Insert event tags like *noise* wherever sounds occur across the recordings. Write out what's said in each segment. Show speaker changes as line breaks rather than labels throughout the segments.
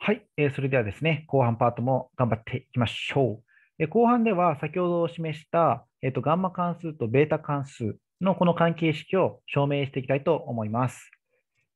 はい、えー、それではですね、後半パートも頑張っていきましょう。えー、後半では先ほどお示した、えーと、ガンマ関数とベータ関数のこの関係式を証明していきたいと思います。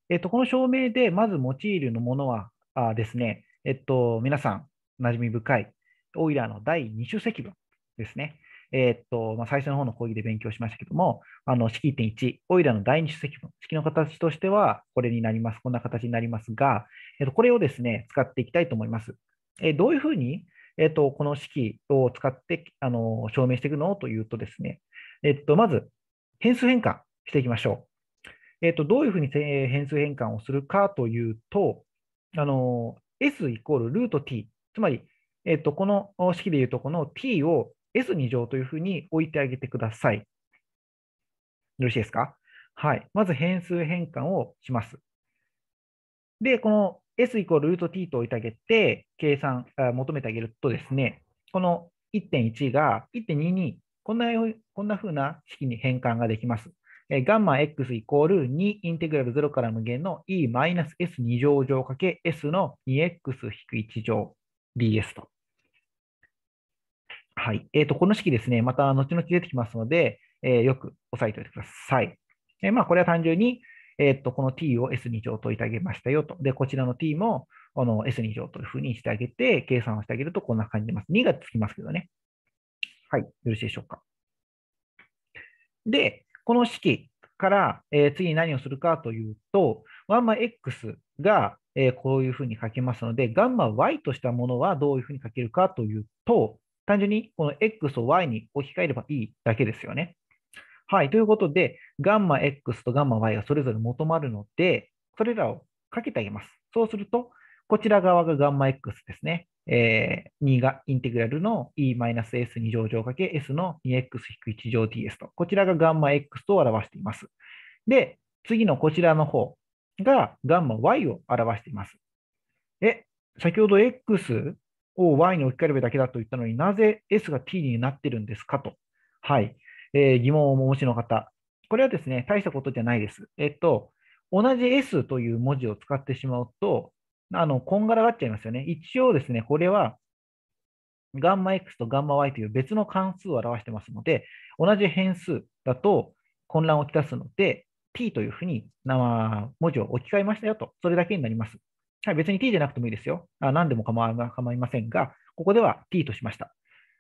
えーと、この証明でまず用いるものはあですね、えー、と、皆さん、馴染み深い、オイラーの第2種積分ですね。えー、っとまあ、最初の方の講義で勉強しましたけども、あの式1.1、オイラの第二種積分、式の形としてはこれになります、こんな形になりますが、えー、っとこれをですね、使っていきたいと思います。えー、どういうふうに、えっとこの式を使ってあの証明していくのというとですね、えっとまず変数変換していきましょう。えっとどういうふうに変数変換をするかというと、あの s イコールルート t、つまり、えっとこの式でいうと、この t を S2 乗というふうに置いてあげてください。よろしいですかはい。まず変数変換をします。で、この S イコールルート t と置いてあげて、計算、求めてあげるとですね、この1.1が1.22、こんな、こんな風な式に変換ができます。えガンマ x イコール2インテグラル0から無限の e マイナス s2 乗乗かけ s の 2x-1 乗 ds とはい。えっ、ー、と、この式ですね、また後々出てきますので、えー、よく押さえておいてください。えー、まあ、これは単純に、えっ、と、この t を s2 乗といてあげましたよと。で、こちらの t も、あの、s2 乗というふうにしてあげて、計算をしてあげるとこんな感じでます。2がつきますけどね。はい。よろしいでしょうか。で、この式から、えー、次に何をするかというと、1-x が、えー、こういうふうに書けますので、ガンマ y としたものはどういうふうに書けるかというと、単純にこの X を Y に置き換えればいいだけですよね。はい。ということで、ガンマ X とガンマ Y がそれぞれ求まるので、それらをかけてあげます。そうすると、こちら側がガンマ X ですね。えー、2がインテグラルの e-s2 乗乗かけ s の 2x-1 乗 ds と、こちらがガンマ x と表しています。で、次のこちらの方がガンマ y を表しています。え、先ほど x を Y に置き換えるべだけだと言ったのになぜ S が T になってるんですかと、はいえー、疑問をお持ちの方、これはですね、大したことじゃないです。えっと、同じ S という文字を使ってしまうと、あのこんがらがっちゃいますよね。一応ですね、これはガンマ X とガンマ Y という別の関数を表してますので、同じ変数だと混乱をきたすので、T というふうに文字を置き換えましたよと、それだけになります。はい、別に t じゃなくてもいいですよ。あ何でも構いませんが、ここでは t としました。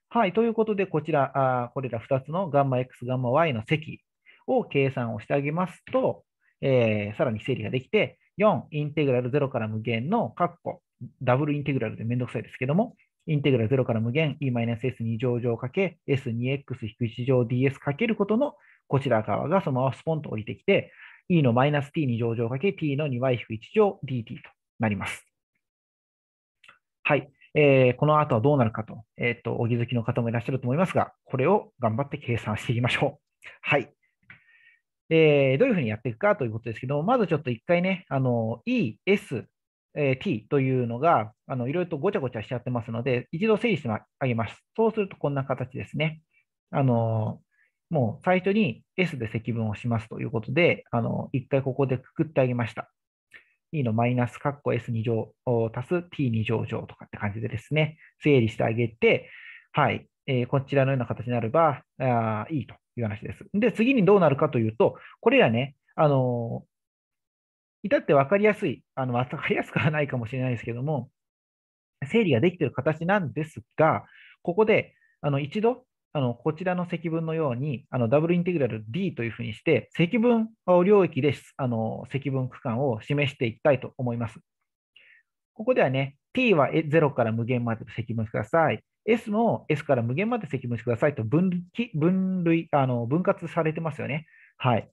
はい、ということで、こちら、あこれら2つのガンマ x、ガンマ y の積を計算をしてあげますと、えー、さらに整理ができて、4、インテグラル0から無限の括弧、ダブルインテグラルでめんどくさいですけども、インテグラル0から無限 e-s2 乗乗かけ s2x-1 乗 ds かけることのこちら側がそのままスポンと降りてきて、e の -t2 乗乗かけ t の 2y-1 乗 dt となります。はい。えー、この後はどうなるかと、えっ、ー、と、お気づきの方もいらっしゃると思いますが、これを頑張って計算していきましょう。はい。えー、どういうふうにやっていくかということですけどまずちょっと1回ね、あの、E、S、え T というのが、あの、いろいろとごちゃごちゃしちゃってますので、一度整理してあげます。そうするとこんな形ですね。あの、もう最初に S で積分をしますということで、あの、1回ここでくくってあげました。e のマイナスカッコ s2 乗足す t2 乗乗とかって感じでですね、整理してあげて、はい、えー、こちらのような形になればあいいという話です。で、次にどうなるかというと、これらね、あのー、至って分かりやすい、あの分かりやすくはないかもしれないですけども、整理ができている形なんですが、ここであの一度あのこちらの積分のようにあのダブルインテグラル D というふうにして積分を領域であの積分区間を示していきたいと思います。ここではね、t は0から無限まで積分してください。s も s から無限まで積分してくださいと分分類あの分割されてますよね。はい。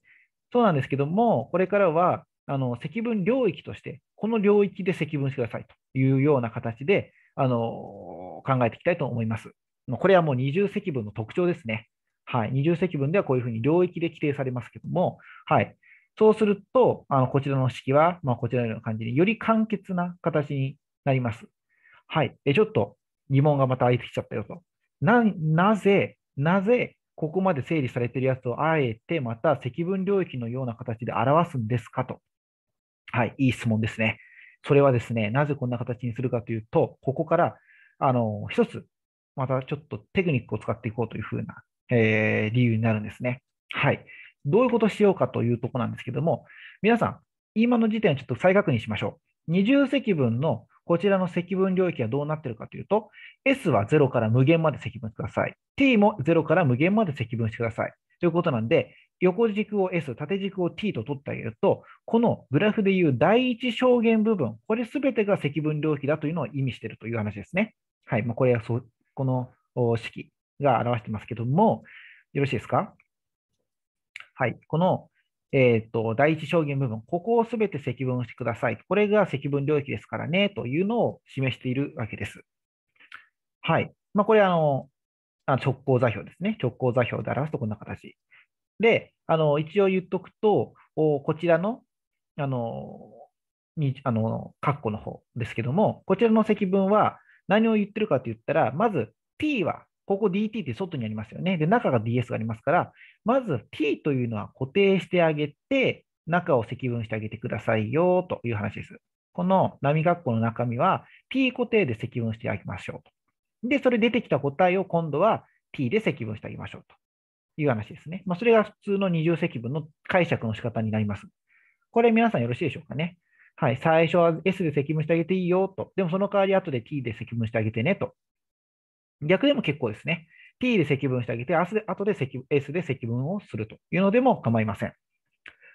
そうなんですけども、これからはあの積分領域として、この領域で積分してくださいというような形であの考えていきたいと思います。これはもう二重積分の特徴ですね。はい、二重積分ではこういうふうに領域で規定されますけども、はい、そうすると、あのこちらの式は、まあ、こちらのような感じにより簡潔な形になります。はい、えちょっと疑問がまた開いてきちゃったよと。ななぜ、なぜここまで整理されているやつをあえてまた積分領域のような形で表すんですかと。はい、いい質問ですね。それはですね、なぜこんな形にするかというと、ここからあの一つまたちょっとテクニックを使っていこうというふうな、えー、理由になるんですね。はい。どういうことをしようかというとこなんですけども、皆さん、今の時点ちょっと再確認しましょう。二重積分のこちらの積分領域はどうなってるかというと、S は0から無限まで積分してください。T も0から無限まで積分してください。ということなんで、横軸を S、縦軸を T と取ってあげると、このグラフでいう第一象限部分、これ全てが積分領域だというのを意味しているという話ですね。はい。まあ、これはそうこの式が表してますけども、よろしいですかはい、この、えーと、第1証言部分、ここをすべて積分してください。これが積分領域ですからね、というのを示しているわけです。はい。まあ、これあの、直行座標ですね。直行座標で表すとこんな形。で、あの一応言っとくと、こちらの、あの、にあの括弧の方ですけども、こちらの積分は、何を言ってるかって言ったら、まず T は、ここ DT って外にありますよね。で、中が DS がありますから、まず T というのは固定してあげて、中を積分してあげてくださいよという話です。この波括弧の中身は T 固定で積分してあげましょうと。で、それ出てきた答えを今度は T で積分してあげましょうという話ですね。まあ、それが普通の二重積分の解釈の仕方になります。これ皆さんよろしいでしょうかね。はい、最初は S で積分してあげていいよと。でもその代わり後で T で積分してあげてねと。逆でも結構ですね。T で積分してあげて、後で S で積分をするというのでも構いません。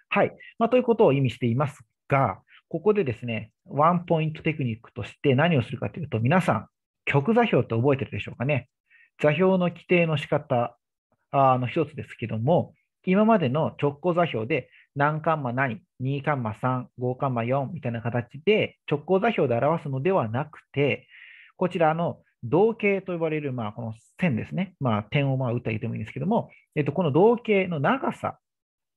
はい。まあ、ということを意味していますが、ここでですね、ワンポイントテクニックとして何をするかというと、皆さん、極座標って覚えてるでしょうかね。座標の規定の仕方の一つですけども、今までの直行座標で何カンマ何、2カンマ3、5カンマ4みたいな形で直行座標で表すのではなくて、こちらの同型と呼ばれる、まあ、この線ですね、まあ、点をまあ打ってあげてもいいんですけども、えっと、この同型の長さ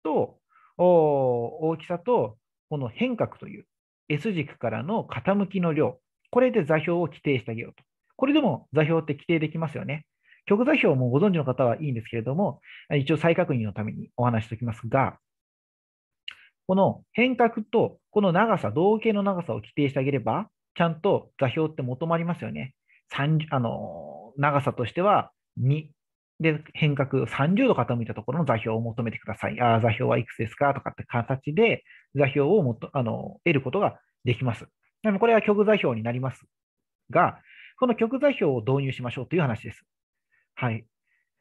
と大きさと、この変角という S 軸からの傾きの量、これで座標を規定してあげようと。これでも座標って規定できますよね。極座標もご存知の方はいいんですけれども、一応再確認のためにお話しておきますが、この変革とこの長さ、同型の長さを規定してあげれば、ちゃんと座標って求まりますよね。あの長さとしては2で変革30度傾いたところの座標を求めてください。あ座標はいくつですかとかって形で座標をもとあの得ることができます。でもこれは極座標になりますが、この極座標を導入しましょうという話です。はい。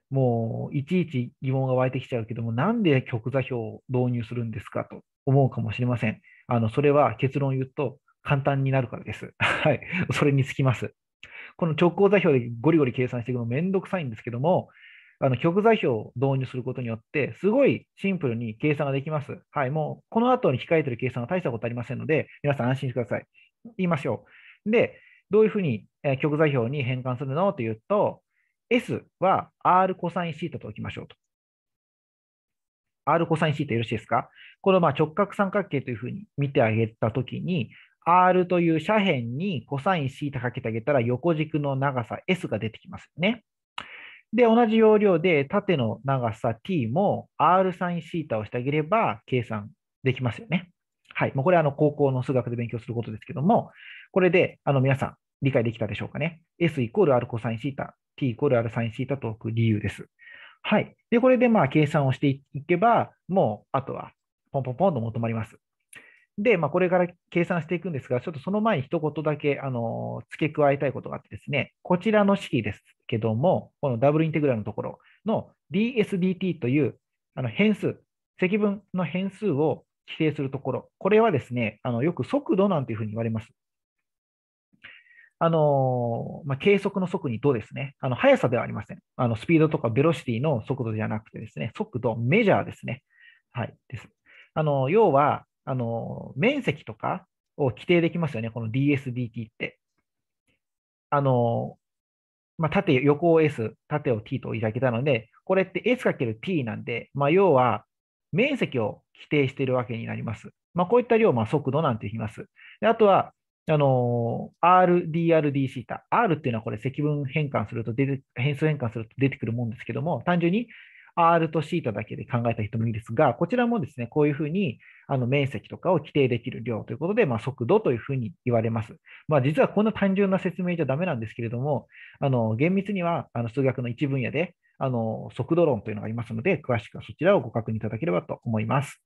もういちいち疑問が湧いてきちゃうけども、なんで極座標を導入するんですかと思うかもしれません。あのそれは結論を言うと簡単になるからです。*laughs* はい、それにつきます。この直行座標でゴリゴリ計算していくのめんどくさいんですけども、あの極座標を導入することによって、すごいシンプルに計算ができます。はい、もうこの後に控えている計算は大したことありませんので、皆さん安心してください。言いましょう。で、どういうふうに極座標に変換するのというと、S は R コサインシータと置きましょうと。R コサインシータよろしいですかこのま直角三角形というふうに見てあげたときに、R という斜辺にコサインシータかけてあげたら横軸の長さ S が出てきますよね。で、同じ要領で縦の長さ t も R サインシータをしてあげれば計算できますよね。はい。もうこれはあの高校の数学で勉強することですけども、これであの皆さん理解できたでしょうかね。S イコール R コサインシータ t イコール r サインシータと置く理由です。はい。で、これでまあ計算をしていけば、もうあとはポンポンポンと求まります。で、まあ、これから計算していくんですが、ちょっとその前に一言だけあの付け加えたいことがあってですね、こちらの式ですけども、このダブルインテグラルのところの dsdt というあの変数、積分の変数を規定するところ、これはですね、あのよく速度なんていうふうに言われます。あのまあ、計測の速にとですね、あの速さではありません。あのスピードとかベロシティの速度じゃなくてですね、速度、メジャーですね。はい、ですあの要はあの、面積とかを規定できますよね、この DSDT って。あのまあ、縦、横を S、縦を T といただけたので、これって S×T なんで、まあ、要は面積を規定しているわけになります。まあ、こういった量まあ、速度なんて言います。であとはあの、RDRD c タ。R っていうのはこれ積分変換すると出て、変数変換すると出てくるもんですけども、単純に R と θ だけで考えた人もいいですが、こちらもですね、こういうふうにあの面積とかを規定できる量ということで、まあ、速度というふうに言われます。まあ、実はこんな単純な説明じゃダメなんですけれども、あの厳密にはあの数学の一分野であの速度論というのがありますので、詳しくはそちらをご確認いただければと思います。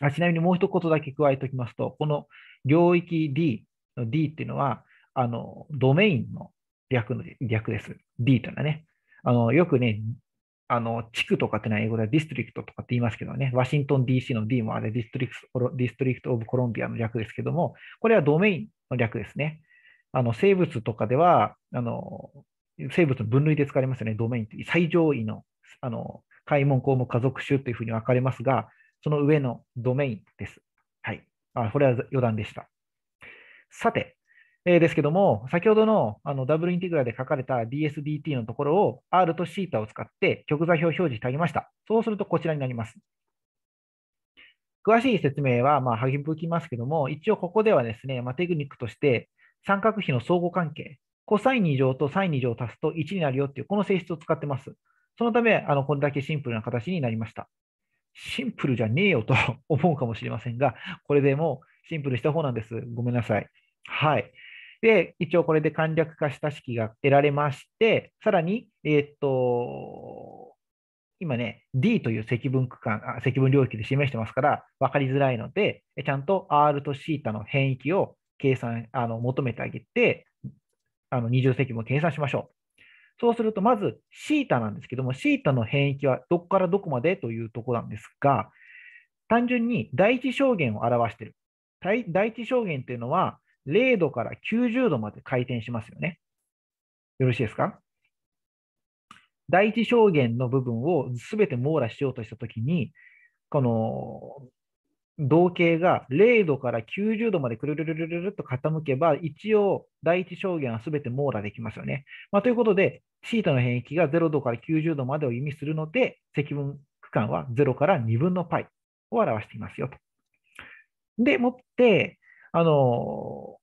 あちなみにもう一言だけ加えておきますと、この領域 D の D っていうのは、あの、ドメインの略の略です。D というのはね。あの、よくね、あの、地区とかってのは英語ではディストリクトとかって言いますけどね、ワシントン DC の D もあれディストリクト、ディストリクト・オブ・コロンビアの略ですけども、これはドメインの略ですね。あの、生物とかでは、あの、生物の分類で使われますよね、ドメインって最上位の、あの、開門項目家族種というふうに分かれますが、その上のドメインです。あ、これは余談でした。さて、えー、ですけども、先ほどのあのダブルインテグラで書かれた DSDT のところを R と θ を使って極座標表示してあげました。そうするとこちらになります。詳しい説明は、まあ、むきますけども、一応ここではですね、まあ、テクニックとして、三角比の相互関係、コサイン2乗とサイン2乗を足すと1になるよっていう、この性質を使ってます。そのため、あのこれだけシンプルな形になりました。シンプルじゃねえよと *laughs* 思うかもしれませんが、これでもうシンプルした方なんです。ごめんなさい。はい。で、一応これで簡略化した式が得られまして、さらに、えー、っと、今ね、D という積分区間、積分領域で示してますから、分かりづらいので、ちゃんと R と θ の変域を計算、あの求めてあげて、あの二重積分を計算しましょう。そうすると、まずシータなんですけども、シータの変域はどこからどこまでというところなんですが、単純に第一証言を表している。第一証言というのは、0度から90度まで回転しますよね。よろしいですか第一証言の部分を全て網羅しようとしたときに、この動径が0度から90度までくるるるるるると傾けば、一応、第一象限はすべて網羅できますよね。まあ、ということで、シートの変域が0度から90度までを意味するので、積分区間は0から2分の π を表していますよと。で、もって、あの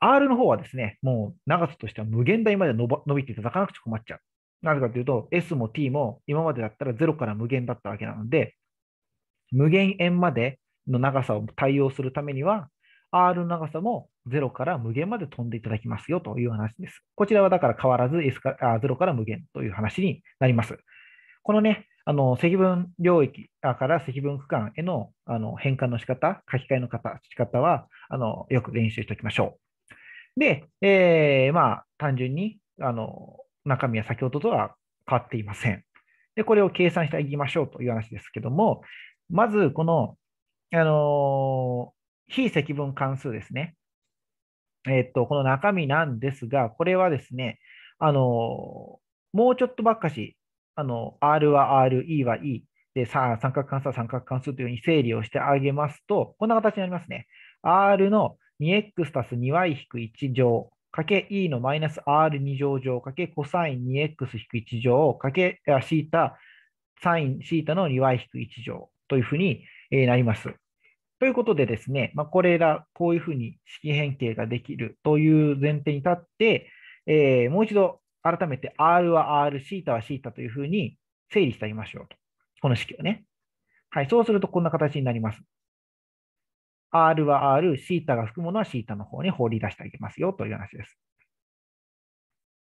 R の方はですね、もう長さとしては無限大まで伸びていただかなくちゃ困っちゃう。なぜかというと、S も T も今までだったら0から無限だったわけなので、無限円までの長さを対応するためには、R の長さも0から無限まで飛んでいただきますよという話です。こちらはだから変わらず S かあ0から無限という話になります。このね、あの積分領域から積分区間へのあの変換の仕方、書き換えの方、仕方はあのよく練習しておきましょう。で、えー、まあ単純にあの中身は先ほどとは変わっていません。で、これを計算していきましょうという話ですけども、まずこのあの非積分関数ですね。えっと、この中身なんですが、これはですね、あのもうちょっとばっかし、あの R は R、E は E で三角関数は三角関数というふうに整理をしてあげますと、こんな形になりますね。R の 2x たす 2y-1 乗かけ E のマイナス R2 乗乗かけコサイン 2x-1 乗かけシータサインシータの 2y-1 乗というふうになります。ということでですね、まあ、これら、こういうふうに式変形ができるという前提に立って、えー、もう一度改めて R は R、θ は θ というふうに整理してあげましょうと。この式をね。はい、そうするとこんな形になります。R は R、θ が含むものは θ の方に放り出してあげますよという話です。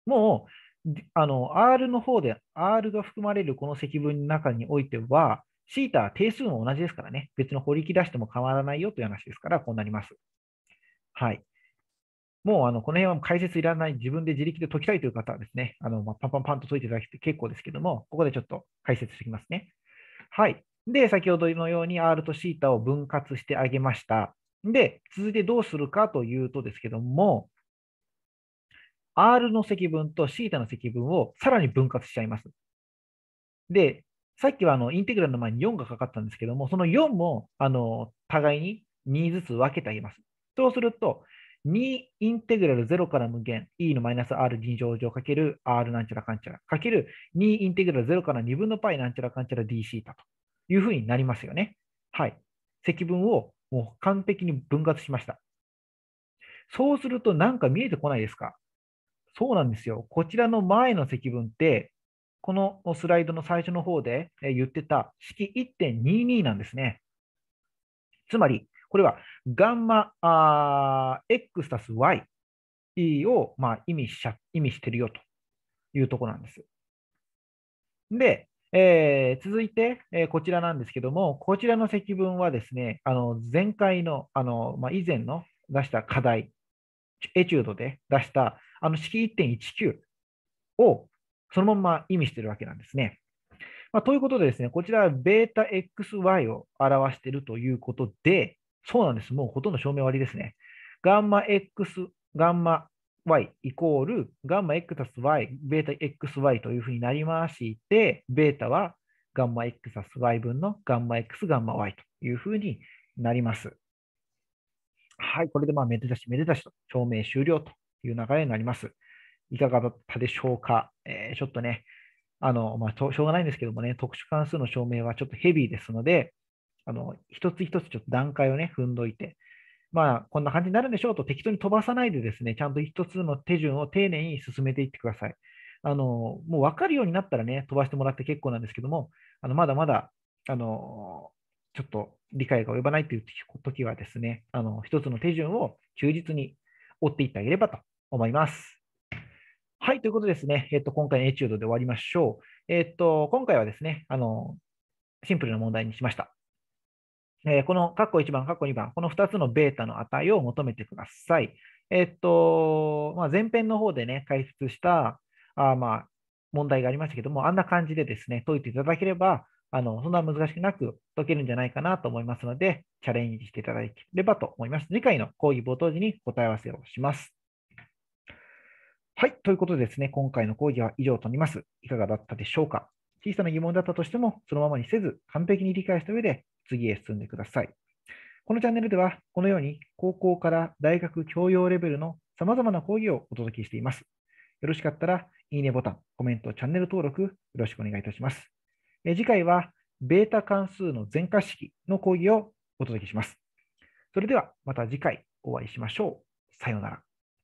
もう、あの、R の方で、R が含まれるこの積分の中においては、シータは定数も同じですからね、別の掘り出しても変わらないよという話ですから、こうなります。はい。もうあのこの辺は解説いらない、自分で自力で解きたいという方はですね、あのまあ、パンパンパンと解いていただいて結構ですけども、ここでちょっと解説していきますね。はい。で、先ほどのように R と θ を分割してあげました。で、続いてどうするかというとですけども、R の積分と θ の積分をさらに分割しちゃいます。で、さっきはあのインテグラルの前に4がかかったんですけども、その4もあの互いに2ずつ分けてあげます。そうすると、2インテグラル0から無限 e のマイナス r 2乗乗かける r なんちゃらかんちゃらかける2インテグラル0から2分の π なんちゃらかんちゃら d シーというふうになりますよね。はい。積分をもう完璧に分割しました。そうするとなんか見えてこないですかそうなんですよ。こちらの前の積分ってこのスライドの最初の方で言ってた式1.22なんですね。つまり、これはガンマあ X たす Y を、まあ、意味し意味してるよというとこなんです。で、えー、続いて、えー、こちらなんですけども、こちらの積分はですね、あの前回の、あのまあ、以前の出した課題、エチュードで出したあの式1.19をそのまま意味してるわけなんですね。まあ、ということでですね、こちらは βxy を表しているということで、そうなんです、もうほとんど証明終わりですね。ガンマ x、ガンマ y イコール、ガンマ x たす y、ベータ xy というふうになりまして、ベータはガンマ x たす y 分のガンマ x、ガンマ y というふうになります。はい、これでまあめでたしめでたしと証明終了という流れになります。いかがだったでしょうか。えー、ちょっとね、あの、まあ、しょうがないんですけどもね、特殊関数の証明はちょっとヘビーですので、あの、一つ一つちょっと段階をね、踏んどいて、まあ、こんな感じになるんでしょうと適当に飛ばさないでですね、ちゃんと一つの手順を丁寧に進めていってください。あの、もう分かるようになったらね、飛ばしてもらって結構なんですけども、あの、まだまだ、あの、ちょっと理解が及ばないという時はですね、あの、一つの手順を忠実に追っていってあげればと思います。はい、ということですね、えっと、今回のエチュードで終わりましょう。えっと、今回はですね、あの、シンプルな問題にしました。えー、この、カッコ1番、カッコ2番、この2つのベータの値を求めてください。えっと、まあ、前編の方でね、解説した、あまあ、問題がありましたけども、あんな感じでですね、解いていただければ、あの、そんな難しくなく解けるんじゃないかなと思いますので、チャレンジしていただければと思います。次回の講義冒頭時に答え合わせをします。はい、ということでですね、今回の講義は以上となります。いかがだったでしょうか小さな疑問だったとしても、そのままにせず、完璧に理解した上で、次へ進んでください。このチャンネルでは、このように高校から大学教養レベルの様々な講義をお届けしています。よろしかったら、いいねボタン、コメント、チャンネル登録、よろしくお願いいたします。え次回は、ベータ関数の全化式の講義をお届けします。それでは、また次回お会いしましょう。さようなら。